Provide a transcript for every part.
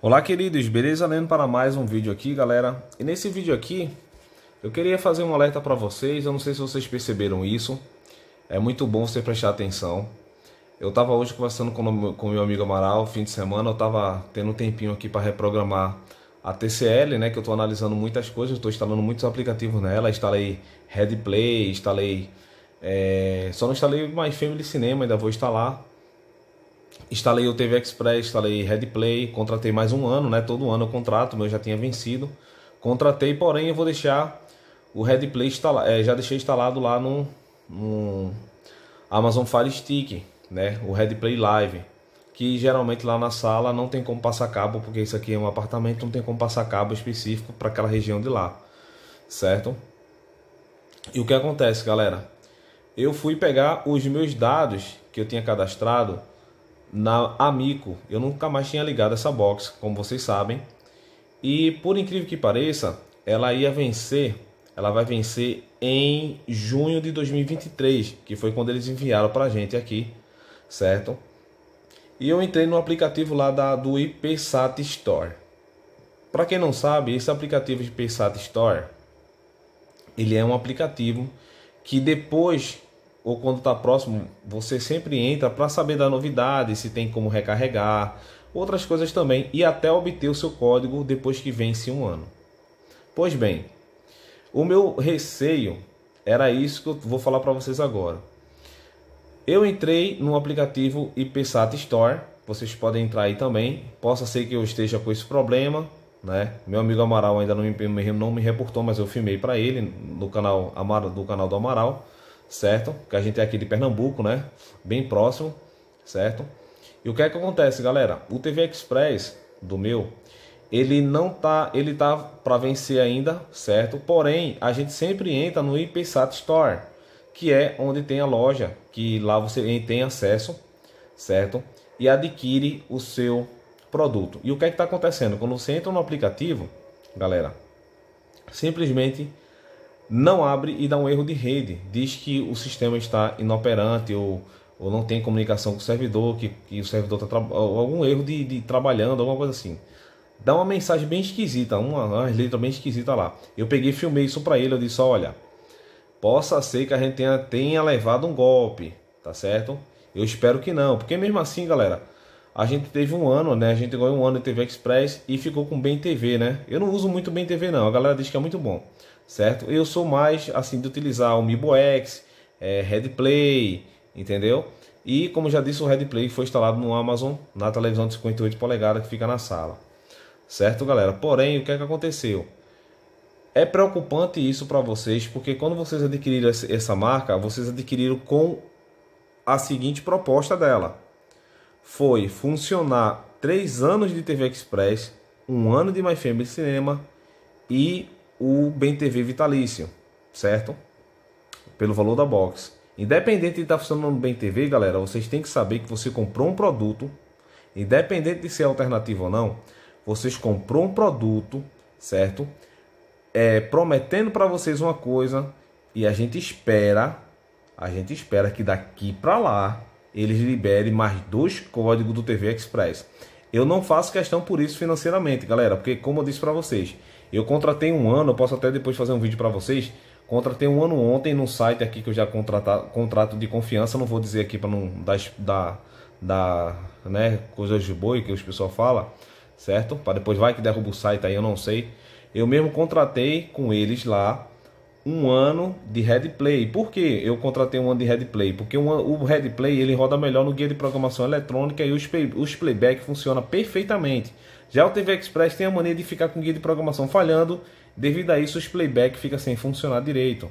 Olá queridos, beleza? Lendo para mais um vídeo aqui galera E nesse vídeo aqui eu queria fazer um alerta para vocês, eu não sei se vocês perceberam isso. É muito bom você prestar atenção. Eu estava hoje conversando com, com meu amigo Amaral, fim de semana, eu estava tendo um tempinho aqui para reprogramar a TCL, né, que eu estou analisando muitas coisas, estou instalando muitos aplicativos nela, instalei Red Play, instalei... É, só não instalei My Family Cinema, ainda vou instalar. Instalei o TV Express, instalei Red Play, contratei mais um ano, né, todo ano eu contrato, meu já tinha vencido. Contratei, porém eu vou deixar o RedPlay instala, é, já deixei instalado lá no, no Amazon Fire Stick, né? O Red Play Live, que geralmente lá na sala não tem como passar cabo, porque isso aqui é um apartamento, não tem como passar cabo específico para aquela região de lá, certo? E o que acontece, galera? Eu fui pegar os meus dados que eu tinha cadastrado na Amico. Eu nunca mais tinha ligado essa box, como vocês sabem. E por incrível que pareça, ela ia vencer ela vai vencer em junho de 2023, que foi quando eles enviaram para a gente aqui, certo? E eu entrei no aplicativo lá da, do IPSAT Store. Para quem não sabe, esse aplicativo de IPSAT Store, ele é um aplicativo que depois ou quando está próximo, você sempre entra para saber da novidade, se tem como recarregar, outras coisas também, e até obter o seu código depois que vence um ano. Pois bem, o meu receio era isso que eu vou falar para vocês agora. Eu entrei no aplicativo IPSAT Store, vocês podem entrar aí também. Possa ser que eu esteja com esse problema, né? Meu amigo Amaral ainda não me, não me reportou, mas eu filmei para ele no canal Amaral, do canal do Amaral, certo? Que a gente é aqui de Pernambuco, né? Bem próximo, certo? E o que é que acontece, galera? O TV Express do meu, ele não tá, ele tá para vencer ainda, certo? Porém, a gente sempre entra no IPSAT Store, que é onde tem a loja, que lá você tem acesso, certo? E adquire o seu produto. E o que é que está acontecendo? Quando você entra no aplicativo, galera, simplesmente não abre e dá um erro de rede. Diz que o sistema está inoperante ou, ou não tem comunicação com o servidor, que, que o servidor está algum erro de, de trabalhando, alguma coisa assim dá uma mensagem bem esquisita, uma, uma letra bem esquisita lá. Eu peguei filmei isso para ele, eu disse, olha, possa ser que a gente tenha, tenha levado um golpe, tá certo? Eu espero que não, porque mesmo assim, galera, a gente teve um ano, né? A gente ganhou um ano em TV Express e ficou com Bem TV, né? Eu não uso muito Bem TV não, a galera diz que é muito bom, certo? Eu sou mais assim de utilizar o MiboX, é, Red Play, entendeu? E como já disse, o Red Play foi instalado no Amazon na televisão de 58 polegadas que fica na sala certo, galera? Porém, o que é que aconteceu? É preocupante isso para vocês, porque quando vocês adquiriram essa marca, vocês adquiriram com a seguinte proposta dela: foi funcionar três anos de TV Express, um ano de My Family Cinema e o Bem TV Vitalício, certo? Pelo valor da box. Independente de estar tá funcionando no Bem TV, galera, vocês têm que saber que você comprou um produto, independente de ser alternativo ou não vocês comprou um produto, certo? É, prometendo para vocês uma coisa e a gente espera, a gente espera que daqui para lá eles liberem mais dois códigos do TV Express. Eu não faço questão por isso financeiramente, galera, porque como eu disse para vocês, eu contratei um ano, eu posso até depois fazer um vídeo para vocês. Contratei um ano ontem num site aqui que eu já contratar contrato de confiança, não vou dizer aqui para não dar, dar, dar né, coisas de boi que os pessoal fala certo? Para depois vai que derruba o site aí, eu não sei. Eu mesmo contratei com eles lá um ano de Redplay. Por que eu contratei um ano de Redplay? Porque um, o Redplay ele roda melhor no guia de programação eletrônica e os, play, os playback funciona perfeitamente. Já o TV Express tem a mania de ficar com o guia de programação falhando, devido a isso os playback fica sem funcionar direito.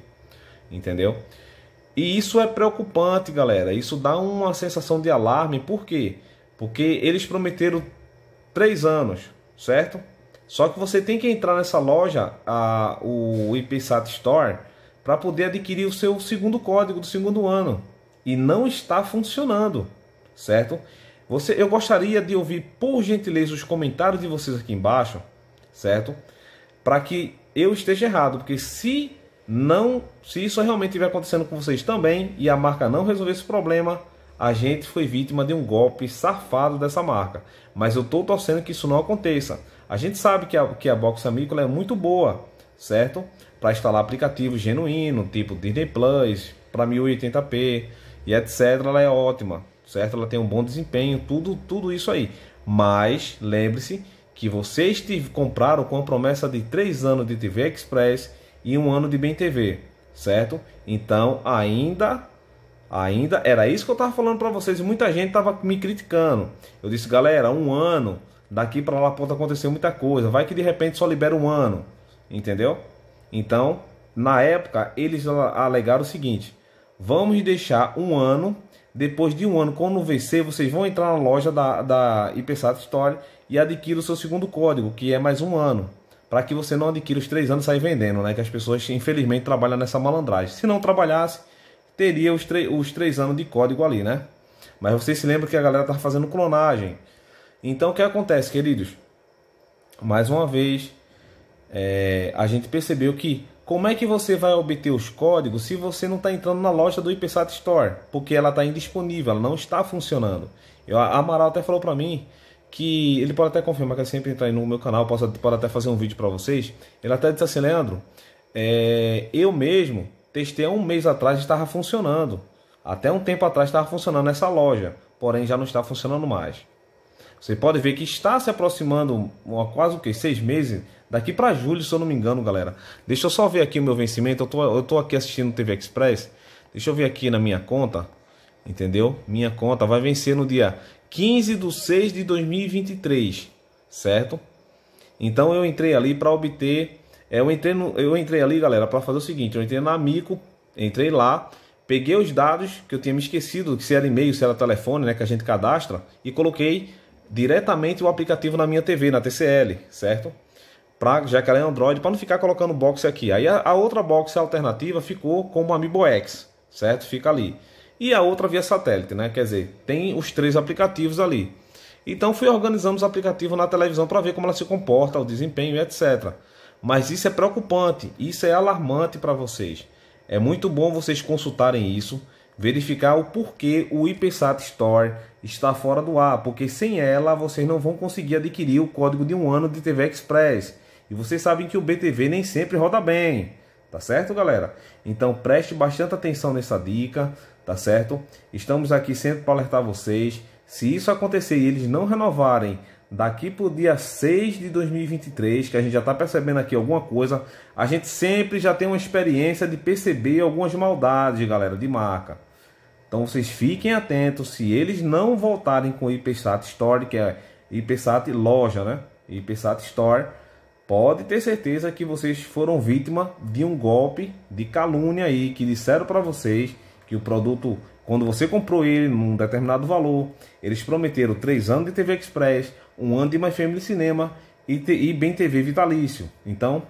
Entendeu? E isso é preocupante, galera. Isso dá uma sensação de alarme. Por quê? Porque eles prometeram três anos, certo? Só que você tem que entrar nessa loja, a, o IPSAT Store, para poder adquirir o seu segundo código do segundo ano. E não está funcionando, certo? Você, eu gostaria de ouvir, por gentileza, os comentários de vocês aqui embaixo, certo? Para que eu esteja errado, porque se não, se isso realmente estiver acontecendo com vocês também e a marca não resolver esse problema, a gente foi vítima de um golpe safado dessa marca. Mas eu estou torcendo que isso não aconteça. A gente sabe que a, que a Box Amícola é muito boa, certo? Para instalar aplicativos genuíno, tipo Disney Plus, para 1080p e etc. Ela é ótima, certo? Ela tem um bom desempenho, tudo, tudo isso aí. Mas lembre-se que vocês compraram com a promessa de 3 anos de TV Express e um ano de Bem TV, certo? Então ainda ainda. Era isso que eu tava falando para vocês e muita gente tava me criticando. Eu disse, galera, um ano, daqui para lá pode acontecer muita coisa. Vai que de repente só libera um ano, entendeu? Então, na época, eles alegaram o seguinte: vamos deixar um ano. Depois de um ano, quando vencer, vocês vão entrar na loja da, da IPSAT Store e adquirir o seu segundo código, que é mais um ano. Para que você não adquira os três anos e vendendo, né? Que as pessoas, infelizmente, trabalham nessa malandragem. Se não trabalhasse, teria os, os três anos de código ali, né? Mas você se lembra que a galera tá fazendo clonagem. Então o que acontece, queridos? Mais uma vez, é, a gente percebeu que como é que você vai obter os códigos se você não está entrando na loja do IPSAT Store? Porque ela está indisponível, ela não está funcionando. Eu, a Amaral até falou para mim que ele pode até confirmar que ele sempre entra aí no meu canal, posso, pode até fazer um vídeo para vocês. Ele até disse assim, Leandro, é, eu mesmo Testei há um mês atrás e estava funcionando. Até um tempo atrás estava funcionando essa loja, porém já não está funcionando mais. Você pode ver que está se aproximando quase o que? Seis meses? Daqui para julho, se eu não me engano, galera. Deixa eu só ver aqui o meu vencimento. Eu tô, eu tô aqui assistindo TV Express. Deixa eu ver aqui na minha conta. Entendeu? Minha conta vai vencer no dia 15 de 6 de 2023. Certo? Então eu entrei ali para obter é, eu entrei, no, eu entrei ali, galera, para fazer o seguinte: eu entrei na Amico, entrei lá, peguei os dados que eu tinha me esquecido, se era e-mail, se era telefone, né, que a gente cadastra, e coloquei diretamente o aplicativo na minha TV, na TCL, certo? Pra, já que ela é Android, para não ficar colocando box aqui. Aí a, a, outra box alternativa ficou como Amiibo X, certo? Fica ali. E a outra via satélite, né? Quer dizer, tem os três aplicativos ali. Então fui organizando os aplicativos na televisão para ver como ela se comporta, o desempenho, etc. Mas isso é preocupante, isso é alarmante para vocês. É muito bom vocês consultarem isso, verificar o porquê o IPSAT Store está fora do ar, porque sem ela vocês não vão conseguir adquirir o código de um ano de TV Express. E vocês sabem que o BTV nem sempre roda bem, tá certo, galera? Então preste bastante atenção nessa dica, tá certo? Estamos aqui sempre para alertar vocês. Se isso acontecer e eles não renovarem daqui para o dia 6 de 2023, que a gente já está percebendo aqui alguma coisa, a gente sempre já tem uma experiência de perceber algumas maldades, galera, de marca. Então vocês fiquem atentos, se eles não voltarem com o IPSAT Store, que é IPSAT loja, né? IPSAT Store, pode ter certeza que vocês foram vítima de um golpe de calúnia aí, que disseram para vocês que o produto quando você comprou ele num determinado valor, eles prometeram 3 anos de TV Express, 1 ano de My Family Cinema e, e Bem TV Vitalício. Então,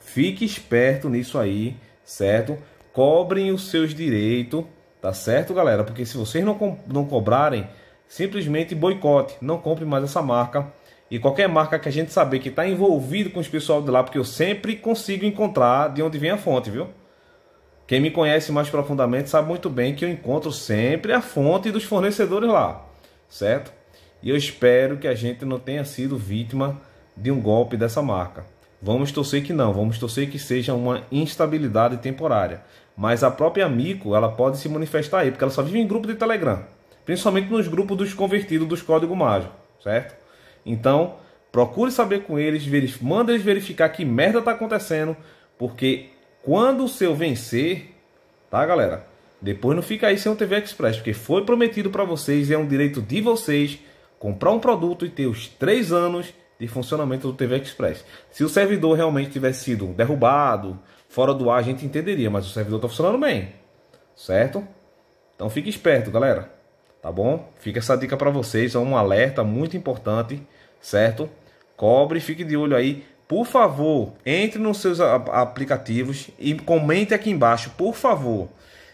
fique esperto nisso aí, certo? Cobrem os seus direitos, tá certo, galera? Porque se vocês não, não cobrarem, simplesmente boicote, não compre mais essa marca. E qualquer marca que a gente saber que está envolvido com os pessoal de lá, porque eu sempre consigo encontrar de onde vem a fonte, viu? Quem me conhece mais profundamente sabe muito bem que eu encontro sempre a fonte dos fornecedores lá, certo? E eu espero que a gente não tenha sido vítima de um golpe dessa marca. Vamos torcer que não, vamos torcer que seja uma instabilidade temporária. Mas a própria Mico, ela pode se manifestar aí, porque ela só vive em grupo de Telegram, principalmente nos grupos dos convertidos dos código mágico, certo? Então, procure saber com eles, manda eles verificar que merda está acontecendo, porque quando o seu vencer, tá, galera? Depois não fica aí sem o TV Express, porque foi prometido para vocês e é um direito de vocês comprar um produto e ter os três anos de funcionamento do TV Express. Se o servidor realmente tivesse sido derrubado, fora do ar, a gente entenderia, mas o servidor está funcionando bem, certo? Então fique esperto, galera, tá bom? Fica essa dica para vocês, é um alerta muito importante, certo? Cobre, fique de olho aí por favor, entre nos seus aplicativos e comente aqui embaixo, por favor,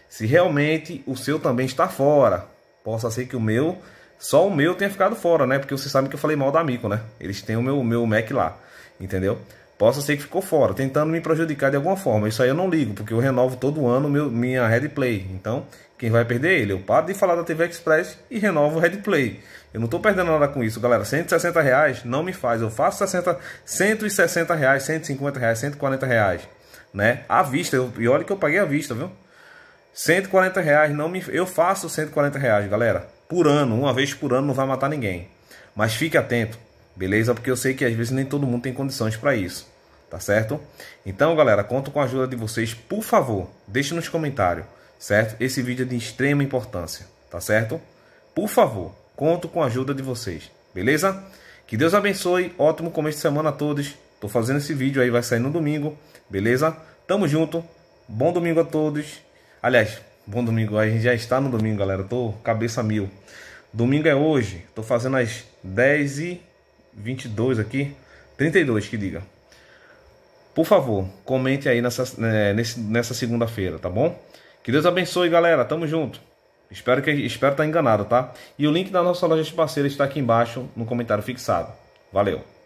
se realmente o seu também está fora. Possa ser que o meu, só o meu tenha ficado fora, né? Porque você sabe que eu falei mal da Mico, né? Eles têm o meu, meu Mac lá, entendeu? Possa ser que ficou fora, tentando me prejudicar de alguma forma. Isso aí eu não ligo, porque eu renovo todo ano meu, minha Red Play. Então, quem vai perder é ele? Eu paro de falar da TV Express e renovo o Red Play. Eu não estou perdendo nada com isso, galera. 160 reais não me faz. Eu faço 60, 160 reais, 150 reais, 140 reais. Né? À vista. Eu, e olha que eu paguei à vista, viu? 140 reais não me... Eu faço 140 reais, galera. Por ano. Uma vez por ano não vai matar ninguém. Mas fique atento. Beleza? Porque eu sei que às vezes nem todo mundo tem condições para isso. Tá certo? Então, galera, conto com a ajuda de vocês. Por favor, deixe nos comentários certo? Esse vídeo é de extrema importância, tá certo? Por favor, conto com a ajuda de vocês, beleza? Que Deus abençoe, ótimo começo de semana a todos. Tô fazendo esse vídeo aí, vai sair no domingo, beleza? Tamo junto, bom domingo a todos. Aliás, bom domingo, a gente já está no domingo, galera. Tô cabeça mil. Domingo é hoje, tô fazendo às 10 e 22 aqui, 32 que diga. Por favor, comente aí nessa, né, nessa segunda-feira, tá bom? Que Deus abençoe, galera. Tamo junto. Espero que espero estar tá enganado, tá? E o link da nossa loja de parceira está aqui embaixo no comentário fixado. Valeu.